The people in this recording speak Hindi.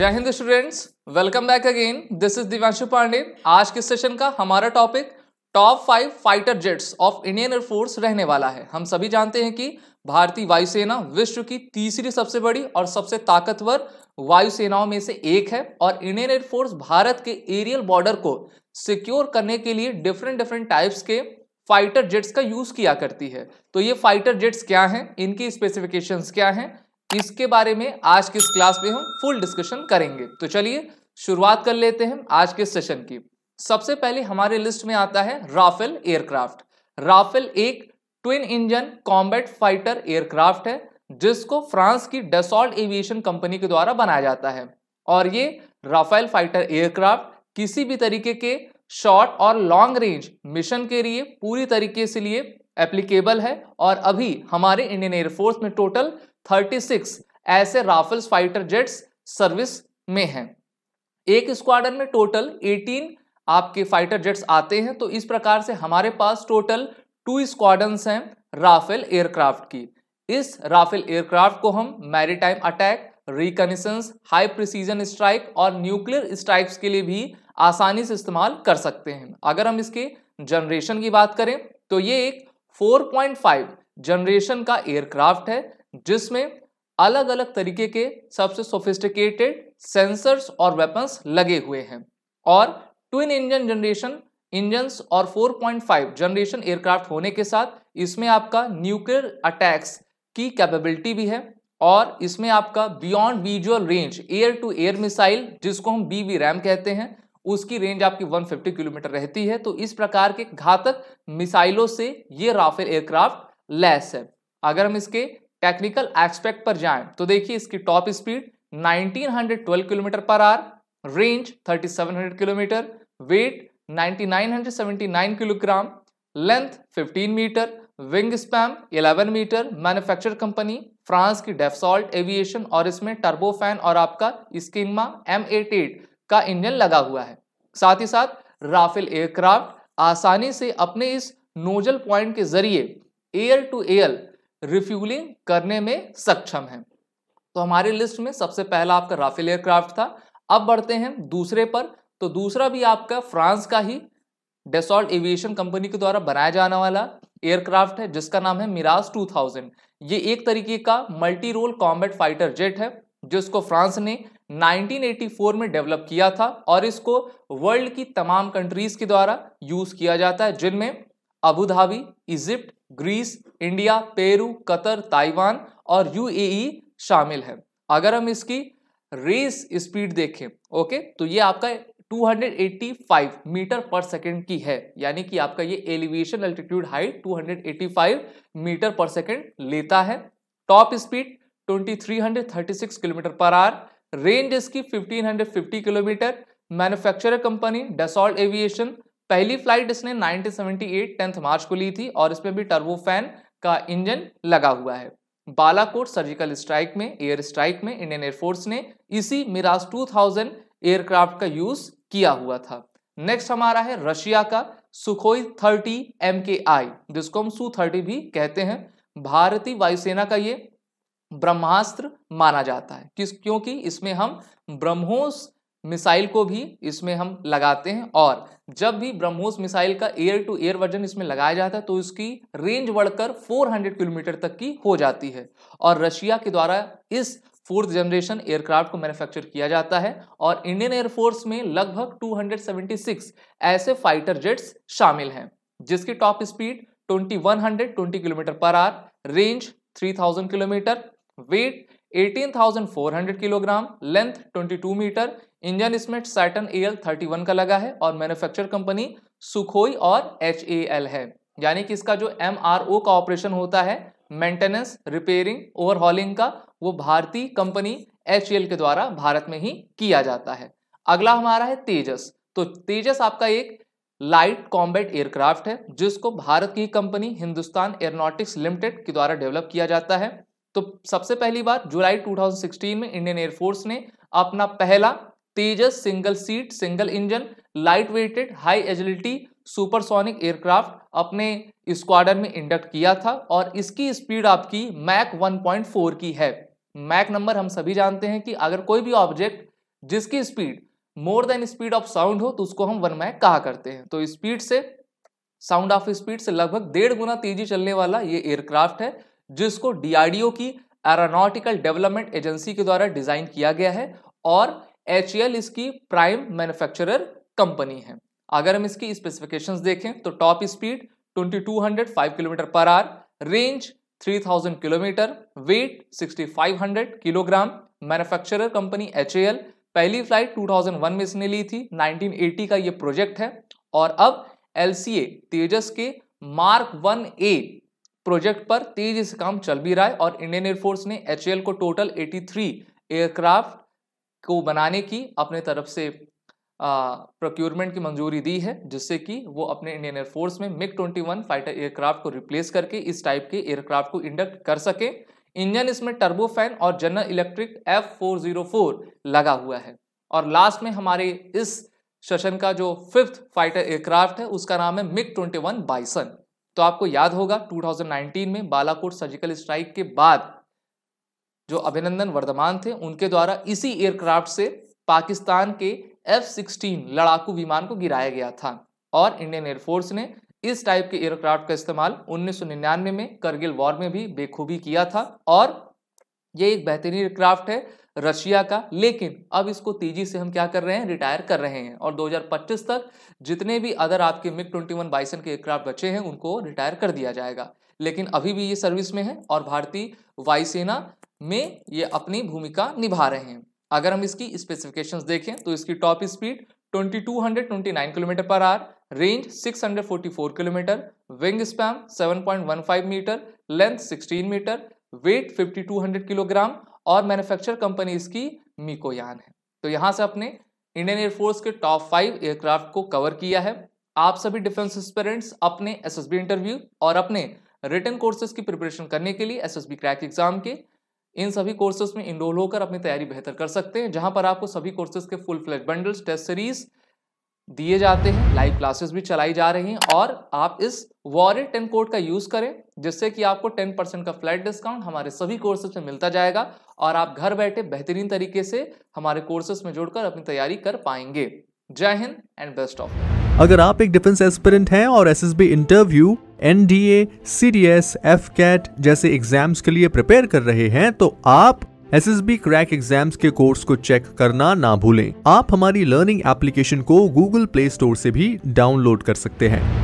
जय Hind students welcome back again this is Divyanshu Pandey आज के सेशन का हमारा topic top five fighter jets of Indian Air Force रहने वाला है हम सभी जानते हैं कि भारतीय वायुसेना विश्व की तीसरी सबसे बड़ी और सबसे ताकतवर वायुसेनाओं में से एक है और इंडियन एयरफोर्स भारत के एरियल बॉर्डर को सिक्योर करने के लिए डिफरेंट डिफरेंट टाइप्स के फाइटर जेट्स का यूज किया करती है तो ये फाइटर जेट्स क्या हैं इनकी स्पेसिफिकेशंस क्या हैं इसके बारे में आज की इस क्लास में हम फुल डिस्कशन करेंगे तो चलिए शुरुआत कर लेते हैं आज के सेशन की सबसे पहले हमारे लिस्ट में आता है राफेल एयरक्राफ्ट राफेल एक twin engine combat fighter aircraft है जिसको फ्रांस की डेसॉल्ट एविएशन कंपनी के द्वारा बनाया जाता है और ये राफेल फाइटर एयरक्राफ्ट किसी भी तरीके के शॉर्ट और लॉन्ग रेंज मिशन के लिए पूरी तरीके से लिए एप्लीकेबल है और अभी हमारे इंडियन एयरफोर्स में टोटल 36 ऐसे राफेल्स फाइटर जेट्स सर्विस में हैं एक स्क्वाडन में टोटल 18 आपके फाइटर जेट्स आते हैं तो इस प्रकार से हमारे पास टोटल टू स्क्वाडन्स हैं राफेल एयरक्राफ्ट की इस राफेल एयरक्राफ्ट को हम maritime attack reconnaissance high precision strike और न्यूक्लियर स्ट्राइक्स के लिए भी आसानी से इस्तेमाल कर सकते हैं अगर हम इसके जनरेशन की बात करें तो ये एक 4.5 जनरेशन का एयरक्राफ्ट है जिसमें अलग अलग तरीके के सबसे सोफिस्टिकेटेड सेंसर्स और वेपन्स लगे हुए हैं और ट्विन इंजन जनरेशन इंजन्स और 4.5 जनरेशन एयरक्राफ्ट होने के साथ इसमें आपका न्यूक्लियर अटैक्स की कैपेबिलिटी भी है और इसमें आपका beyond visual range air to air missile जिसको हम बी रैम कहते हैं उसकी रेंज आपकी 150 किलोमीटर रहती है तो इस प्रकार के घातक मिसाइलों से ये राफेल एयरक्राफ्ट लेस है अगर हम इसके टेक्निकल एस्पेक्ट पर जाएं तो देखिए इसकी top speed 1912 kilometre per hour range 3700 kilometre weight 9979 kilogram length 15 metre wing span 11 metre manufacture company France की डेफसॉल्ट एविएशन और इसमें टर्बोफैन और आपका स्किनमा एम का इंजन लगा हुआ है साथ ही साथ राफेल एयरक्राफ्ट आसानी से अपने इस नोजल पॉइंट के जरिए एयर टू एयर रिफ्यूलिंग करने में सक्षम है तो हमारे लिस्ट में सबसे पहला आपका राफेल एयरक्राफ्ट था अब बढ़ते हैं दूसरे पर तो दूसरा भी आपका फ्रांस का ही डेसॉल्ट एविएशन कंपनी के द्वारा बनाया जाने वाला एयरक्राफ्ट है जिसका नाम है मिराज 2000 ये एक तरीके का multi role combat fighter jet है जिसको फ्रांस ने 1984 में डेवलप किया था और इसको वर्ल्ड की तमाम कंट्रीज के द्वारा यूज किया जाता है जिनमें Abu Dhabi Egypt Greece India Peru Qatar Taiwan और यूएई शामिल है अगर हम इसकी रेस स्पीड देखें ओके तो ये आपका 285 मीटर पर सेकंड की है यानी कि आपका ये elevation altitude height 285 metre per second लेता है top speed 2336 kilometre per hour range इसकी 1550 kilometre manufacturer company Dassault aviation पहली फ्लाइट इसने 1978 10 मार्च को ली थी और इसमें भी टर्बोफैन का इंजन लगा हुआ है बालाकोट सर्जिकल स्ट्राइक में एयर स्ट्राइक में इंडियन एयरफोर्स ने इसी मिराज 2000 एयरक्राफ्ट का यूज किया हुआ था नेक्स्ट हमारा है रशिया का सुखोई थर्टी एम जिसको हम सु थर्टी भी कहते हैं भारतीय वायुसेना का ये ब्रह्मास्त्र माना जाता है किस क्योंकि इसमें हम ब्रह्मोस मिसाइल को भी इसमें हम लगाते हैं और जब भी ब्रह्मोस मिसाइल का एयर टू एयर वर्जन इसमें लगाया जाता है तो इसकी रेंज बढ़कर 400 किलोमीटर तक की हो जाती है और रशिया के द्वारा इस फोर्थ जनरेशन एयरक्राफ्ट को मैन्युफैक्चर किया जाता है और इंडियन एयरफोर्स में लगभग 276 ऐसे फाइटर जेट्स शामिल हैं जिसकी top speed twenty kilometre per hour range 3000 kilometre weight 18,400 kilogram length 22 metre engine इसमें सैटन एल 31 का लगा है और मैन्युफैक्चर कंपनी सुखोई और एच है यानी कि इसका जो एम का ऑपरेशन होता है मेंटेनेंस रिपेयरिंग ओवरहॉलिंग का वो भारतीय कंपनी एच के द्वारा भारत में ही किया जाता है अगला हमारा है तेजस तो तेजस आपका एक लाइट कॉम्बैट एयरक्राफ्ट है जिसको भारत की कंपनी हिंदुस्तान एयरोनॉटिक्स लिमिटेड के द्वारा डेवलप किया जाता है तो सबसे पहली बात जुलाई 2016 में इंडियन एयरफोर्स ने अपना पहला Tejas single seat single engine light weighted high agility supersonic aircraft अपने स्क्वाडन में इंडक्ट किया था और इसकी स्पीड आपकी मैक 1.4 की है मैक नंबर हम सभी जानते हैं कि अगर कोई भी ऑब्जेक्ट जिसकी speed more than speed of sound हो तो उसको हम वन मैक कहा करते हैं तो स्पीड से साउंड ऑफ स्पीड से लगभग डेढ़ गुना तेजी चलने वाला ये एयरक्राफ्ट है जिसको डीआरडीओ की एरोनॉटिकल डेवलपमेंट एजेंसी के द्वारा डिजाइन किया गया है और एच e इसकी प्राइम मैन्युफैक्चरर कंपनी है अगर हम इसकी स्पेसिफिकेशंस देखें तो top speed 2205 kilometre per hour range 3000 kilometre weight 6500 kilogram manufacturer company H पहली फ्लाइट 2001 में इसने ली थी 1980 का ये प्रोजेक्ट है और अब एल तेजस के मार्क वन ए प्रोजेक्ट पर तेजी से काम चल भी रहा है और इंडियन एयरफोर्स ने एच को टोटल 83 एयरक्राफ्ट को बनाने की अपने तरफ से प्रोक्योरमेंट की मंजूरी दी है जिससे कि वो अपने इंडियन एयरफोर्स में मिग 21 फाइटर एयरक्राफ्ट को रिप्लेस करके इस टाइप के एयरक्राफ्ट को इंडक्ट कर सके इंजन इसमें टर्बोफैन और जनरल इलेक्ट्रिक एफ लगा हुआ है और लास्ट में हमारे इस सेशन का जो फिफ्थ फाइटर एयरक्राफ्ट है उसका नाम है मिग ट्वेंटी वन बाइसन तो आपको याद होगा 2019 में बालाकोट सर्जिकल स्ट्राइक के बाद जो अभिनंदन वर्धमान थे उनके द्वारा इसी एयरक्राफ्ट से पाकिस्तान के एफ सिक्सटीन लड़ाकू विमान को गिराया गया था और इंडियन एयरफोर्स ने इस टाइप के एयरक्राफ्ट का इस्तेमाल 1999 में करगिल वॉर में भी बेखूबी किया था और ये एक बेहतरीन एयरक्राफ्ट है रशिया का लेकिन अब इसको तेजी से हम क्या कर रहे हैं रिटायर कर रहे हैं और 2025 तक जितने भी अदर आपके मिग ट्वेंटी वन बाइसन के एयरक्राफ्ट बचे हैं उनको रिटायर कर दिया जाएगा लेकिन अभी भी ये सर्विस में है और भारतीय वायुसेना में ये अपनी भूमिका निभा रहे हैं अगर हम इसकी स्पेसिफिकेशंस देखें तो इसकी top speed 2229 kilometre per hour range 644 kilometre wing span 7.15 metre length 16 metre weight 5200 kilogram और मैन्युफैक्चर कंपनी इसकी मिकोयान है तो यहाँ से अपने इंडियन एयरफोर्स के टॉप फाइव एयरक्राफ्ट को कवर किया है आप सभी डिफेंस एक्सपेरेंट्स अपने एस इंटरव्यू और अपने रिटर्न कोर्सेज की प्रिपरेशन करने के लिए एस क्रैक एग्जाम के इन सभी कोर्सेज में इनरोल होकर अपनी तैयारी बेहतर कर सकते हैं जहां पर आपको सभी कोर्सेज के full flat bundles test series दिए जाते हैं लाइव क्लासेस भी चलाई जा रही हैं और आप इस वॉरियर टेन कोड का यूज करें जिससे कि आपको टेन परसेंट का फ्लैट डिस्काउंट हमारे सभी कोर्सेज में मिलता जाएगा और आप घर बैठे बेहतरीन तरीके से हमारे कोर्सेस में जुड़कर अपनी तैयारी कर पाएंगे जय हिंद एंड बेस्ट ऑफ अगर आप एक डिफेंस एस्पिरेंट हैं और S interview NDA AFCAT जैसे एग्जाम्स के लिए प्रिपेयर कर रहे हैं तो आप S S B crack exams के कोर्स को चेक करना ना भूलें आप हमारी लर्निंग एप्लीकेशन को गूगल प्ले स्टोर से भी डाउनलोड कर सकते हैं